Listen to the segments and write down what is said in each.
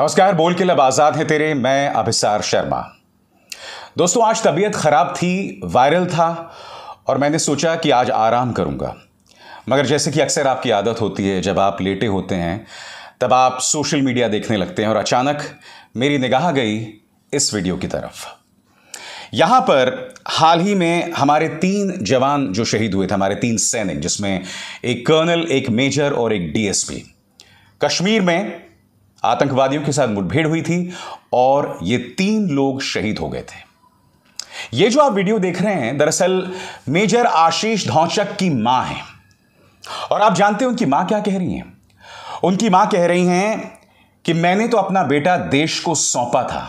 नमस्कार बोल के लब आज़ाद है तेरे मैं अभिसार शर्मा दोस्तों आज तबीयत ख़राब थी वायरल था और मैंने सोचा कि आज आराम करूँगा मगर जैसे कि अक्सर आपकी आदत होती है जब आप लेटे होते हैं तब आप सोशल मीडिया देखने लगते हैं और अचानक मेरी निगाह गई इस वीडियो की तरफ यहाँ पर हाल ही में हमारे तीन जवान जो शहीद हुए थे हमारे तीन सैनिक जिसमें एक कर्नल एक मेजर और एक डीएसपी कश्मीर में आतंकवादियों के साथ मुठभेड़ हुई थी और ये तीन लोग शहीद हो गए थे ये जो आप वीडियो देख रहे हैं दरअसल मेजर आशीष धौचक की मां है और आप जानते हैं उनकी मां क्या कह रही हैं उनकी मां कह रही हैं कि मैंने तो अपना बेटा देश को सौंपा था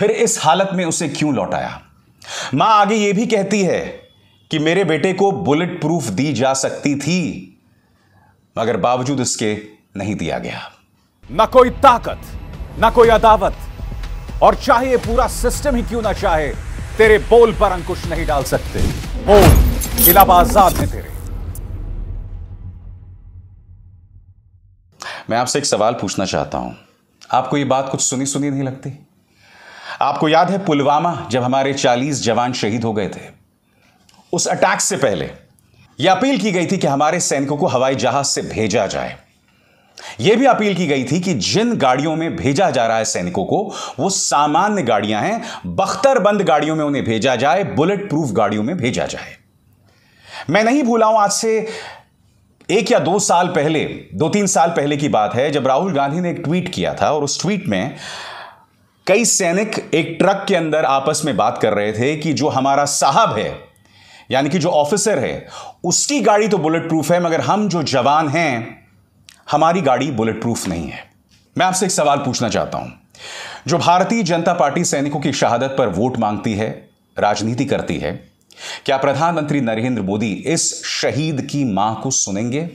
फिर इस हालत में उसे क्यों लौटाया मां आगे यह भी कहती है कि मेरे बेटे को बुलेट प्रूफ दी जा सकती थी मगर बावजूद इसके नहीं दिया गया ना कोई ताकत ना कोई अदावत और चाहे पूरा सिस्टम ही क्यों ना चाहे तेरे बोल पर अंकुश नहीं डाल सकते बोल इलाबा आजाद में तेरे मैं आपसे एक सवाल पूछना चाहता हूं आपको ये बात कुछ सुनी सुनी नहीं लगती आपको याद है पुलवामा जब हमारे 40 जवान शहीद हो गए थे उस अटैक से पहले यह अपील की गई थी कि हमारे सैनिकों को हवाई जहाज से भेजा जाए यह भी अपील की गई थी कि जिन गाड़ियों में भेजा जा रहा है सैनिकों को वो सामान्य गाड़ियां हैं बख्तरबंद गाड़ियों में उन्हें भेजा जाए बुलेट प्रूफ गाड़ियों में भेजा जाए मैं नहीं भूला हूं आज से एक या दो साल पहले दो तीन साल पहले की बात है जब राहुल गांधी ने एक ट्वीट किया था और उस ट्वीट में कई सैनिक एक ट्रक के अंदर आपस में बात कर रहे थे कि जो हमारा साहब है यानी कि जो ऑफिसर है उसकी गाड़ी तो बुलेट प्रूफ है मगर हम जो जवान हैं हमारी गाड़ी बुलेट प्रूफ नहीं है मैं आपसे एक सवाल पूछना चाहता हूं जो भारतीय जनता पार्टी सैनिकों की शहादत पर वोट मांगती है राजनीति करती है क्या प्रधानमंत्री नरेंद्र मोदी इस शहीद की मां को सुनेंगे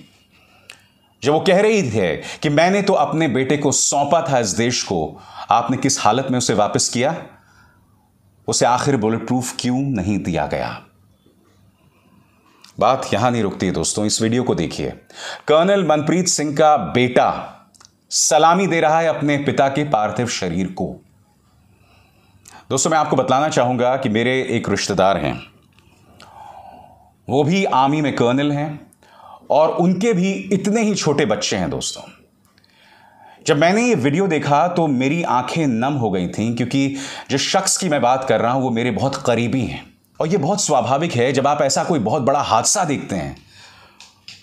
जब वो कह रही है कि मैंने तो अपने बेटे को सौंपा था इस देश को आपने किस हालत में उसे वापस किया उसे आखिर बुलेट प्रूफ क्यों नहीं दिया गया बात यहां नहीं रुकती दोस्तों इस वीडियो को देखिए कर्नल मनप्रीत सिंह का बेटा सलामी दे रहा है अपने पिता के पार्थिव शरीर को दोस्तों मैं आपको बतलाना चाहूंगा कि मेरे एक रिश्तेदार हैं वो भी आर्मी में कर्नल हैं और उनके भी इतने ही छोटे बच्चे हैं दोस्तों जब मैंने ये वीडियो देखा तो मेरी आंखें नम हो गई थीं क्योंकि जिस शख्स की मैं बात कर रहा हूं वो मेरे बहुत करीबी हैं और ये बहुत स्वाभाविक है जब आप ऐसा कोई बहुत बड़ा हादसा देखते हैं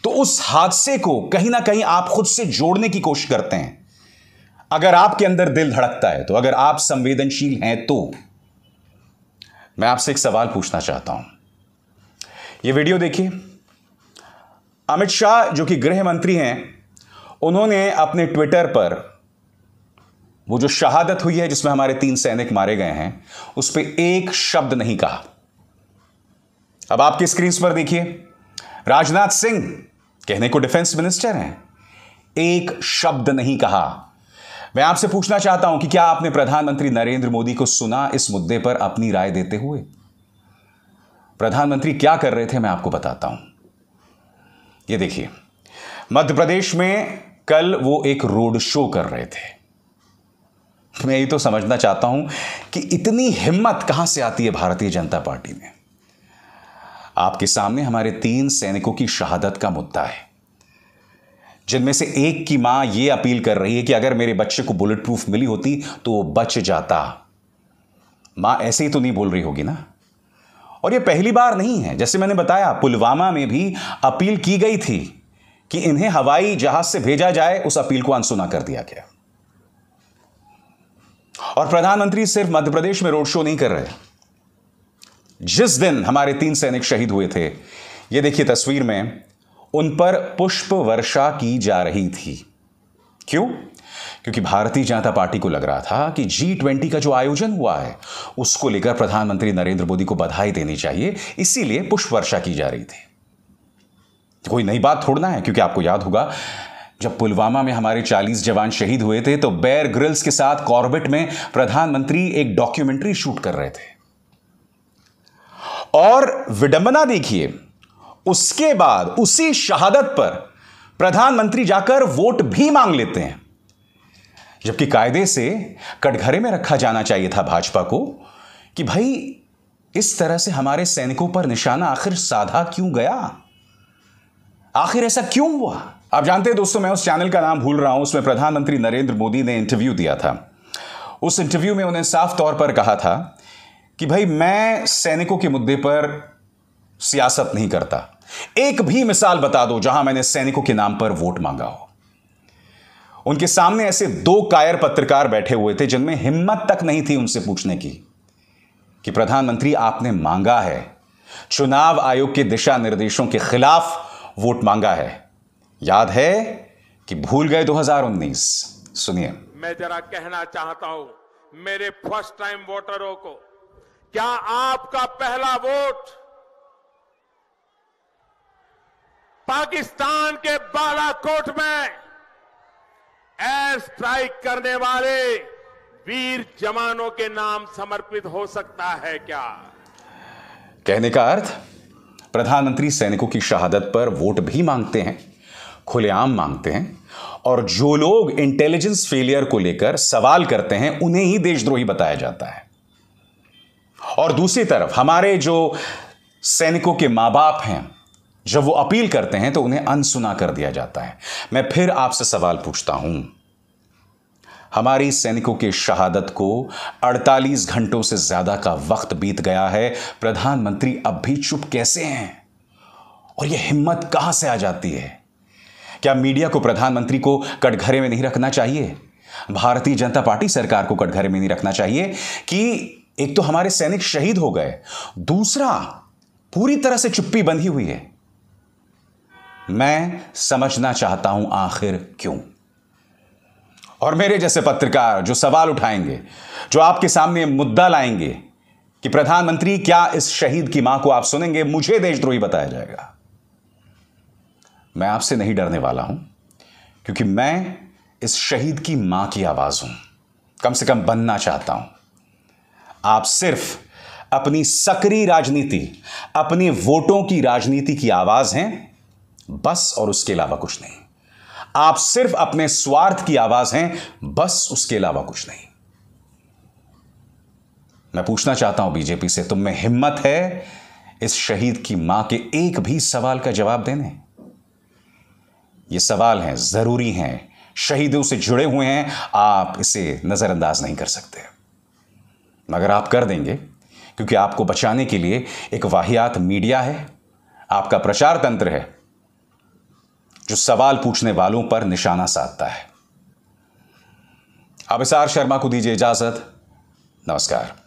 तो उस हादसे को कहीं ना कहीं आप खुद से जोड़ने की कोशिश करते हैं अगर आपके अंदर दिल धड़कता है तो अगर आप संवेदनशील हैं तो मैं आपसे एक सवाल पूछना चाहता हूं यह वीडियो देखिए अमित शाह जो कि गृह मंत्री हैं उन्होंने अपने ट्विटर पर वो जो शहादत हुई है जिसमें हमारे तीन सैनिक मारे गए हैं उस पर एक शब्द नहीं कहा अब आपकी स्क्रीन पर देखिए राजनाथ सिंह कहने को डिफेंस मिनिस्टर हैं एक शब्द नहीं कहा मैं आपसे पूछना चाहता हूं कि क्या आपने प्रधानमंत्री नरेंद्र मोदी को सुना इस मुद्दे पर अपनी राय देते हुए प्रधानमंत्री क्या कर रहे थे मैं आपको बताता हूं ये देखिए मध्य प्रदेश में कल वो एक रोड शो कर रहे थे मैं ये तो समझना चाहता हूं कि इतनी हिम्मत कहां से आती है भारतीय जनता पार्टी में आपके सामने हमारे तीन सैनिकों की शहादत का मुद्दा है जिनमें से एक की मां यह अपील कर रही है कि अगर मेरे बच्चे को बुलेट प्रूफ मिली होती तो वो बच जाता मां ऐसे ही तो नहीं बोल रही होगी ना और ये पहली बार नहीं है जैसे मैंने बताया पुलवामा में भी अपील की गई थी कि इन्हें हवाई जहाज से भेजा जाए उस अपील को अनसुना कर दिया गया और प्रधानमंत्री सिर्फ मध्य प्रदेश में रोड शो नहीं कर रहे जिस दिन हमारे तीन सैनिक शहीद हुए थे ये देखिए तस्वीर में उन पर पुष्प वर्षा की जा रही थी क्यों क्योंकि भारतीय जनता पार्टी को लग रहा था कि जी ट्वेंटी का जो आयोजन हुआ है उसको लेकर प्रधानमंत्री नरेंद्र मोदी को बधाई देनी चाहिए इसीलिए पुष्प वर्षा की जा रही थी कोई नई बात थोड़ना है क्योंकि आपको याद होगा जब पुलवामा में हमारे 40 जवान शहीद हुए थे तो बेर ग्रिल्स के साथ कॉर्बेट में प्रधानमंत्री एक डॉक्यूमेंट्री शूट कर रहे थे और विडंबना देखिए उसके बाद उसी शहादत पर प्रधानमंत्री जाकर वोट भी मांग लेते हैं जबकि कायदे से कटघरे में रखा जाना चाहिए था भाजपा को कि भाई इस तरह से हमारे सैनिकों पर निशाना आखिर साधा क्यों गया आखिर ऐसा क्यों हुआ आप जानते हैं दोस्तों मैं उस चैनल का नाम भूल रहा हूं उसमें प्रधानमंत्री नरेंद्र मोदी ने इंटरव्यू दिया था उस इंटरव्यू में उन्हें साफ तौर पर कहा था कि भाई मैं सैनिकों के मुद्दे पर सियासत नहीं करता एक भी मिसाल बता दो जहां मैंने सैनिकों के नाम पर वोट मांगा हो उनके सामने ऐसे दो कायर पत्रकार बैठे हुए थे जिनमें हिम्मत तक नहीं थी उनसे पूछने की कि प्रधानमंत्री आपने मांगा है चुनाव आयोग के दिशा निर्देशों के खिलाफ वोट मांगा है याद है कि भूल गए 2019 सुनिए मैं जरा कहना चाहता हूं मेरे फर्स्ट टाइम वोटरों को क्या आपका पहला वोट पाकिस्तान के बालाकोट में एयर स्ट्राइक करने वाले वीर जवानों के नाम समर्पित हो सकता है क्या कहने का अर्थ प्रधानमंत्री सैनिकों की शहादत पर वोट भी मांगते हैं खुलेआम मांगते हैं और जो लोग इंटेलिजेंस फेलियर को लेकर सवाल करते हैं उन्हें ही देशद्रोही बताया जाता है और दूसरी तरफ हमारे जो सैनिकों के मां बाप हैं जब वो अपील करते हैं तो उन्हें अनसुना कर दिया जाता है मैं फिर आपसे सवाल पूछता हूं हमारी सैनिकों की शहादत को 48 घंटों से ज्यादा का वक्त बीत गया है प्रधानमंत्री अब भी चुप कैसे हैं और यह हिम्मत कहां से आ जाती है क्या मीडिया को प्रधानमंत्री को कटघरे में नहीं रखना चाहिए भारतीय जनता पार्टी सरकार को कटघरे में नहीं रखना चाहिए कि एक तो हमारे सैनिक शहीद हो गए दूसरा पूरी तरह से चुप्पी बंधी हुई है मैं समझना चाहता हूं आखिर क्यों और मेरे जैसे पत्रकार जो सवाल उठाएंगे जो आपके सामने मुद्दा लाएंगे कि प्रधानमंत्री क्या इस शहीद की मां को आप सुनेंगे मुझे देशद्रोही बताया जाएगा मैं आपसे नहीं डरने वाला हूं क्योंकि मैं इस शहीद की मां की आवाज हूं कम से कम बनना चाहता हूं आप सिर्फ अपनी सक्रिय राजनीति अपने वोटों की राजनीति की आवाज हैं बस और उसके अलावा कुछ नहीं आप सिर्फ अपने स्वार्थ की आवाज हैं बस उसके अलावा कुछ नहीं मैं पूछना चाहता हूं बीजेपी से तुम में हिम्मत है इस शहीद की मां के एक भी सवाल का जवाब देने ये सवाल हैं जरूरी हैं शहीदों से जुड़े हुए हैं आप इसे नजरअंदाज नहीं कर सकते मगर आप कर देंगे क्योंकि आपको बचाने के लिए एक वाहियात मीडिया है आपका प्रचार तंत्र है जो सवाल पूछने वालों पर निशाना साधता है अब शर्मा को दीजिए इजाजत नमस्कार